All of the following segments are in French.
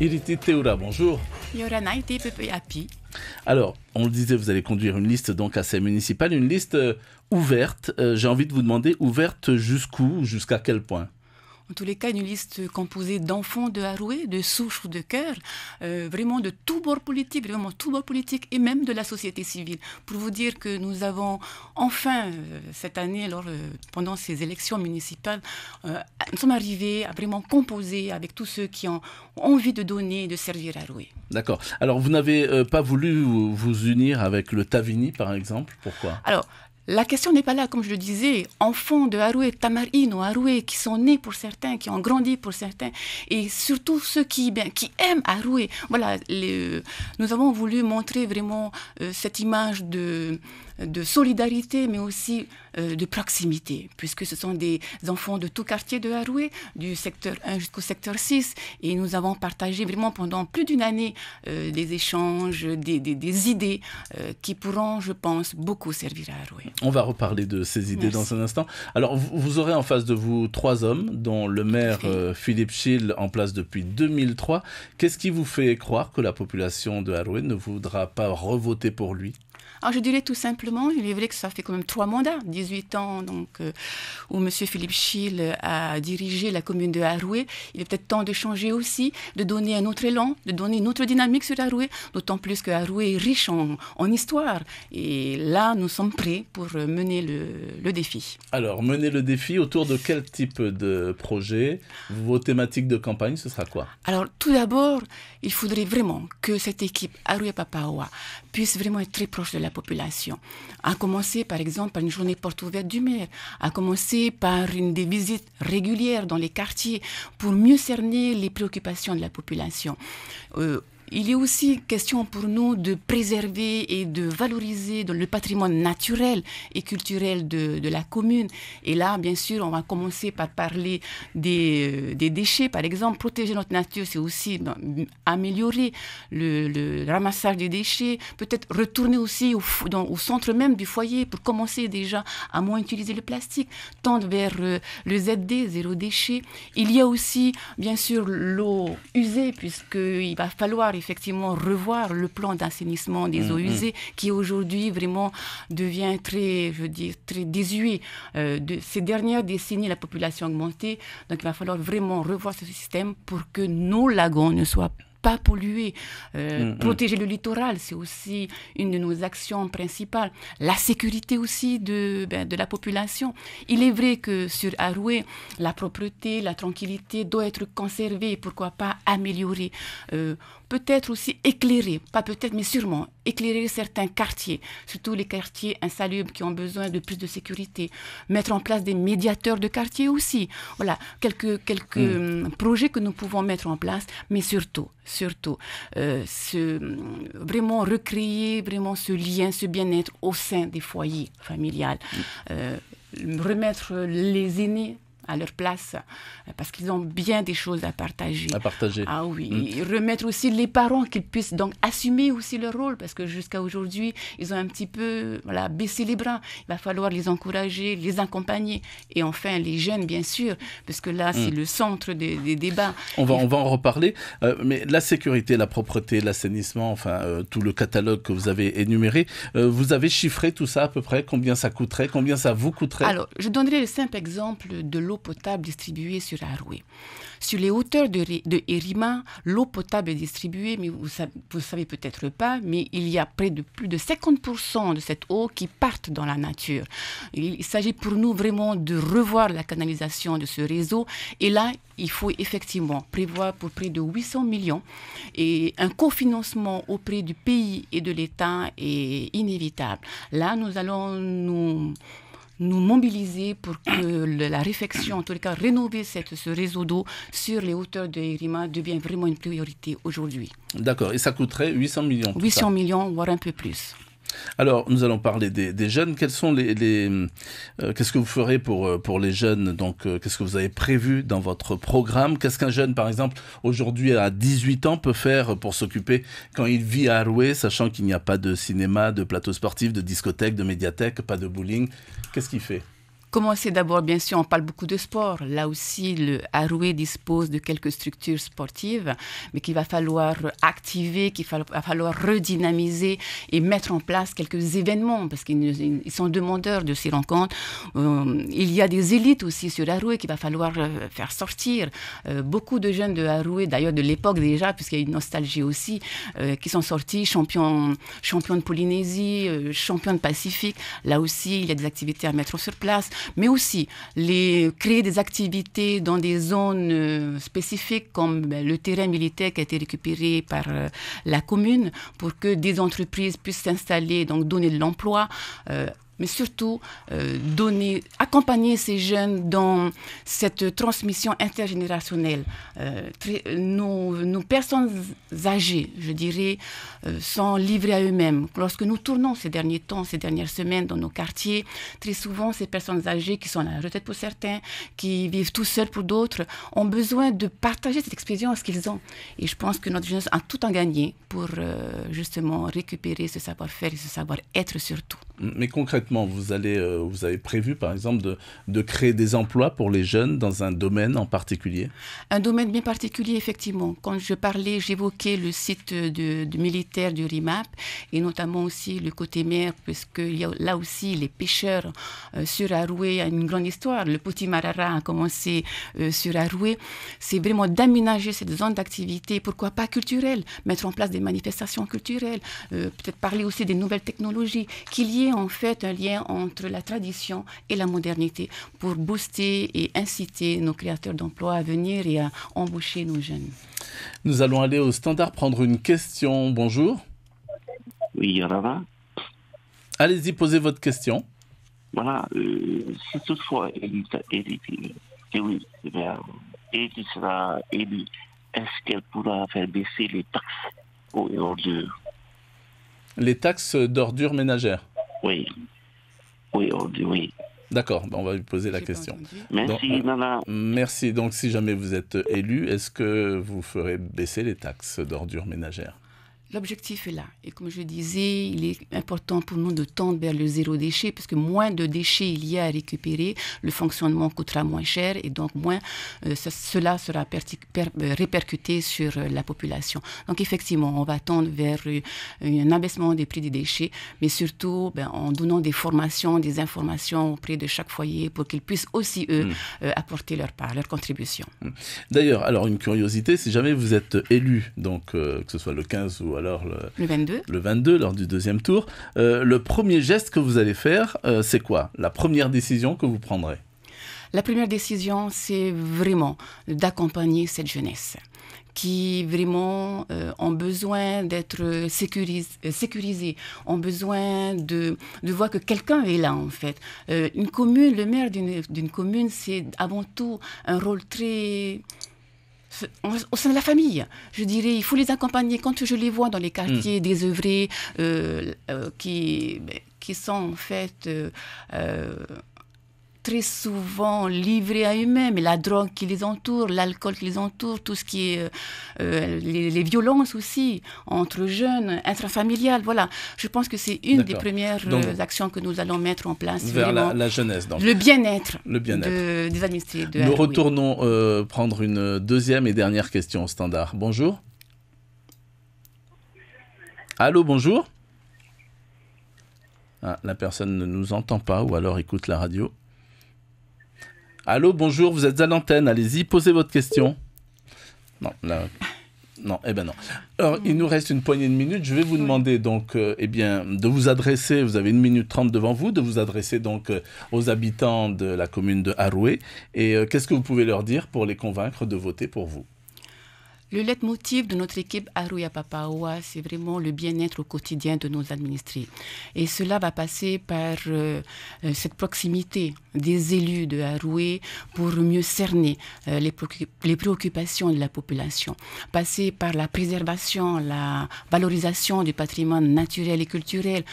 Iriti Teura, bonjour. Alors, on le disait, vous allez conduire une liste donc assez municipale, une liste euh, ouverte. Euh, j'ai envie de vous demander, ouverte jusqu'où, jusqu'à quel point en tous les cas une liste composée d'enfants de Haroué, de souches de cœur, euh, vraiment de tout bord politique, vraiment tout bord politique et même de la société civile. Pour vous dire que nous avons enfin euh, cette année, alors, euh, pendant ces élections municipales, nous sommes arrivés à vraiment composer avec tous ceux qui ont envie de donner et de servir Haroué. D'accord. Alors vous n'avez pas voulu vous unir avec le Tavini par exemple Pourquoi Alors la question n'est pas là, comme je le disais, enfants de Haroué, Tamarine ou Haroué, qui sont nés pour certains, qui ont grandi pour certains, et surtout ceux qui, ben, aiment Haroué. Voilà, euh, nous avons voulu montrer vraiment euh, cette image de solidarité, mais aussi euh, de proximité, puisque ce sont des enfants de tout quartier de Haroué, du secteur 1 jusqu'au secteur 6. Et nous avons partagé vraiment pendant plus d'une année euh, des échanges, des, idées euh, qui pourront, je pense, beaucoup servir à Haroué. On va reparler de ces idées dans un instant. Alors, vous, aurez en face de vous trois hommes, dont le maire Philippe Schill, en place depuis 2003. Qu'est-ce qui vous fait croire que la population de Haroué ne voudra pas revoter pour lui alors ah, je dirais tout simplement, il est vrai que ça fait quand même trois mandats, ans, donc, euh, où M. Philippe Schill a dirigé la commune de Haroué. Il est peut-être temps de changer aussi, de donner un autre élan, de donner une autre dynamique sur Haroué, d'autant plus que Haroué est riche en, histoire. Et là, nous sommes prêts pour mener le, défi. Alors, mener le défi autour de quel type de projet Vos thématiques de campagne, ce sera quoi Alors, tout d'abord, il faudrait vraiment que cette équipe Haroué Papaoa puisse vraiment être très proche de la population. À commencer par exemple par une journée porte ouverte du maire, à commencer par une des visites régulières dans les quartiers pour mieux cerner les préoccupations de la population. Euh, il est aussi question pour nous de préserver et de valoriser le patrimoine naturel et culturel de, la commune. Et là, bien sûr, on va commencer par parler des, euh, déchets, par exemple. Protéger notre nature, c'est aussi ben, améliorer le, ramassage des déchets, peut-être retourner aussi au, au, centre même du foyer pour commencer déjà à moins utiliser le plastique, tendre vers euh, le ZD, zéro déchet. Il y a aussi, bien sûr, l'eau usée, puisqu'il va falloir effectivement revoir le plan d'assainissement des mm, eaux mm. usées qui aujourd'hui vraiment devient très, je dire très désuet. Euh, ces dernières décennies, la population a augmenté, donc il va falloir vraiment revoir ce système pour que nos lagons ne soient pas pollués. Euh, mm, protéger le littoral, c'est aussi une de nos actions principales. La sécurité aussi de, ben, de la population. Il est vrai que sur Aroué, la propreté, la tranquillité doit être conservée, pourquoi pas améliorée. Euh, peut-être aussi éclairer, pas peut-être, mais sûrement, éclairer certains quartiers, surtout les quartiers insalubres qui ont besoin de plus de sécurité, mettre en place des médiateurs de quartier aussi. Voilà, quelques, quelques mm. euh, projets que nous pouvons mettre en place, mais surtout, surtout, euh, vraiment recréer vraiment ce lien, ce bien-être au sein des foyers familiales. Mm. Euh, remettre les aînés à leur place euh, parce qu'ils ont bien des choses à partager. À partager. Ah oui. Mm. remettre aussi les parents qu'ils puissent donc assumer aussi leur rôle parce que jusqu'à aujourd'hui, ils ont un petit peu baissé les bras. Il va falloir les encourager, les accompagner. Et enfin, les jeunes, bien sûr, parce que là, mm. c'est le centre des, débats. On va, on va en reparler. Euh, mais la sécurité, la propreté, l'assainissement, enfin, euh, tout le catalogue que vous avez énuméré, vous avez chiffré tout ça à peu près Combien ça coûterait Combien ça vous coûterait Alors, je donnerai le simple exemple de l'eau potable distribuée sur Aroué. Sur les hauteurs de, de l'eau potable est distribuée, mais vous ne savez peut-être pas, mais il y a près de plus de 50% de cette eau qui partent dans la nature. il s'agit pour nous vraiment de revoir la canalisation de ce réseau. Et là, il faut effectivement prévoir pour près de 800 millions et un cofinancement auprès du pays et de l'État est inévitable. Là, nous allons nous nous mobiliser pour que la réflexion, en tout cas rénover ce réseau d'eau sur les hauteurs de Irima devient vraiment une priorité aujourd'hui. D'accord, et ça coûterait 800 millions. 800 millions, voire un peu plus. Alors, nous allons parler des, jeunes. sont euh, qu'est-ce que vous ferez pour euh, les jeunes Donc, euh, qu'est-ce que vous avez prévu dans votre programme Qu'est-ce qu'un jeune, par exemple, aujourd'hui à 18 ans peut faire pour s'occuper quand il vit à Arouet, sachant qu'il n'y a pas de cinéma, de plateau sportif, de discothèque, de médiathèque, pas de bowling Qu'est-ce qu'il fait Commencer d'abord, bien sûr, on parle beaucoup de sport. Là aussi, le Haroué dispose de quelques structures sportives, mais qu'il va falloir activer, qu'il va falloir redynamiser et mettre en place quelques événements, parce qu'ils sont demandeurs de ces rencontres. Euh, il y a des élites aussi sur Haroué qu'il va falloir euh, faire sortir. Euh, beaucoup de jeunes de Haroué, d'ailleurs de l'époque déjà, puisqu'il y a une nostalgie aussi, qui sont sortis champions, champions de Polynésie, champions de Pacifique. Là aussi, il y a des activités à mettre sur place mais aussi les, créer des activités dans des zones euh, spécifiques comme ben, le terrain militaire qui a été récupéré par euh, la commune pour que des entreprises puissent s'installer, donc donner de l'emploi. Euh, mais surtout euh, donner, accompagner ces jeunes dans cette transmission intergénérationnelle. Euh, euh, nos, personnes âgées, je dirais, sont livrées à eux-mêmes. Lorsque nous tournons ces derniers temps, ces dernières semaines dans nos quartiers, très souvent ces personnes âgées qui sont à la retraite pour certains, qui vivent tout seuls pour d'autres, ont besoin de partager cette expérience qu'ils ont. Et je pense que notre jeunesse a tout en gagné pour justement récupérer ce savoir-faire et ce savoir-être surtout. Mais concrètement, vous, allez, euh, vous avez prévu, par exemple, de, créer des emplois pour les jeunes dans un domaine en particulier Un domaine bien particulier, effectivement. Quand je parlais, j'évoquais le site de, militaire du RIMAP et notamment aussi le côté mer, puisque il y a, là aussi, les pêcheurs euh, sur Aroué a une grande histoire. Le petit Marara a commencé euh, sur Aroué. C'est vraiment d'aménager cette zone d'activité, pourquoi pas culturelle, mettre en place des manifestations culturelles, peut-être parler aussi des nouvelles technologies, qu'il y ait en fait un lien entre la tradition et la modernité pour booster et inciter nos créateurs d'emplois à venir et à embaucher nos jeunes. Nous allons aller au standard prendre une question. Bonjour. Oui, Rava. Allez-y, posez votre question. Voilà, euh, si toutefois elle sera élue, est-ce qu'elle pourra faire baisser les taxes aux ordures Les taxes d'ordures ménagères Oui. Oui, on oui. D'accord, ben, on va lui poser la question. Merci, Donc, Merci. Donc, si jamais vous êtes élu, est-ce que vous ferez baisser les taxes d'ordures ménagères L'objectif est là. Et comme je disais, il est important pour nous de tendre vers le zéro déchet, parce que moins de déchets il y a à récupérer, le fonctionnement coûtera moins cher et donc moins euh, cela sera euh, répercuté sur euh, la population. Donc effectivement, on va tendre vers un abaissement des prix des déchets, mais surtout ben, en donnant des formations, des informations auprès de chaque foyer pour qu'ils puissent aussi, eux, mm. apporter leur part, leur contribution. Mm. D'ailleurs, alors une curiosité, si jamais vous êtes élu, donc que ce soit le 15 ou le, 22. le 22, lors du deuxième tour, euh, le premier geste que vous allez faire, euh, c'est quoi La première décision que vous prendrez La première décision, c'est vraiment d'accompagner cette jeunesse qui vraiment euh, ont besoin d'être sécurisée, sécurisés, ont besoin de, voir que quelqu'un est là en fait. une commune, le maire d'une commune, c'est avant tout un rôle très au sein de la famille. Je dirais, il faut les accompagner. Quand je les vois dans les quartiers mm. désœuvrés, euh, euh, qui, ben, qui sont en fait euh, très souvent livrés à eux-mêmes, la drogue qui les entoure, l'alcool qui les entoure, tout ce qui est euh, euh, les, violences aussi entre jeunes, intrafamiliales, voilà. Je pense que c'est une des premières euh, actions que nous allons mettre en place. Vers la, jeunesse, donc. Le bien-être bien des administrés. nous retournons prendre une deuxième et dernière question au standard. Bonjour. Allô, bonjour. Ah, la personne ne nous entend pas ou alors écoute la radio. Allô, bonjour, vous êtes à l'antenne, allez-y, posez votre question. Non, là, non, eh ben non. Alors, il nous reste une poignée de minutes. Je vais vous demander donc, euh, eh bien, de vous adresser. Vous avez une minute trente devant vous, de vous adresser donc euh, aux habitants de la commune de Haroué. Et euh, qu'est-ce que vous pouvez leur dire pour les convaincre de voter pour vous le leitmotiv de notre équipe à Papaoa, c'est vraiment le bien-être au quotidien de nos administrés. Et cela va passer par euh, euh, cette proximité des élus de Haroué pour mieux cerner euh, les, préoccupations de la population. Passer par la préservation, la valorisation du patrimoine naturel et culturel.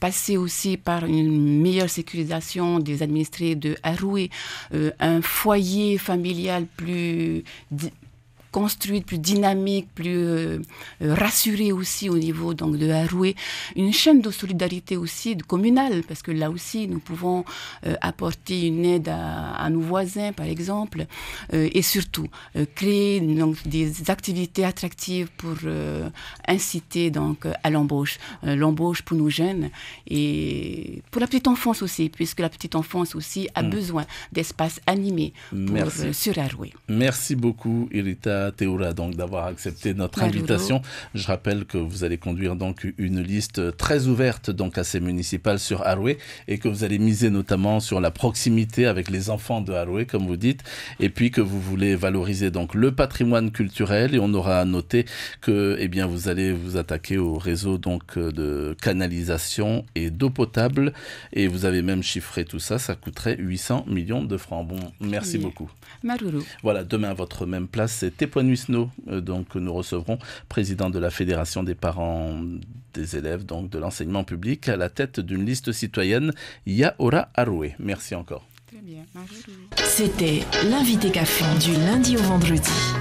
passer aussi par une meilleure sécurisation des administrés de Haroué. un foyer familial plus construite, plus dynamique, plus euh, rassurée aussi au niveau donc, de Haroué. Une chaîne de solidarité aussi de communale, parce que là aussi, nous pouvons euh, apporter une aide à, nos voisins, par exemple, euh, et surtout créer donc, des activités attractives pour inciter donc, à l'embauche. l'embauche pour nos jeunes et pour la petite enfance aussi, puisque la petite enfance aussi a hmm. besoin d'espaces animés pour, sur Haroué. Merci beaucoup, Irita. Théoura, donc d'avoir accepté notre invitation. Je rappelle que vous allez conduire donc une liste très ouverte donc à ces municipales sur Haroué et que vous allez miser notamment sur la proximité avec les enfants de Haroué, comme vous dites, et puis que vous voulez valoriser donc le patrimoine culturel et on aura à noter que eh bien vous allez vous attaquer au réseau donc de canalisation et d'eau potable et vous avez même chiffré tout ça, ça coûterait 800 millions de francs. Bon, merci beaucoup. Voilà, demain à votre même place, c'était Point euh, donc nous recevrons président de la Fédération des parents des élèves donc de l'enseignement public à la tête d'une liste citoyenne Yaora Aroué. Merci encore. C'était l'invité café du lundi au vendredi.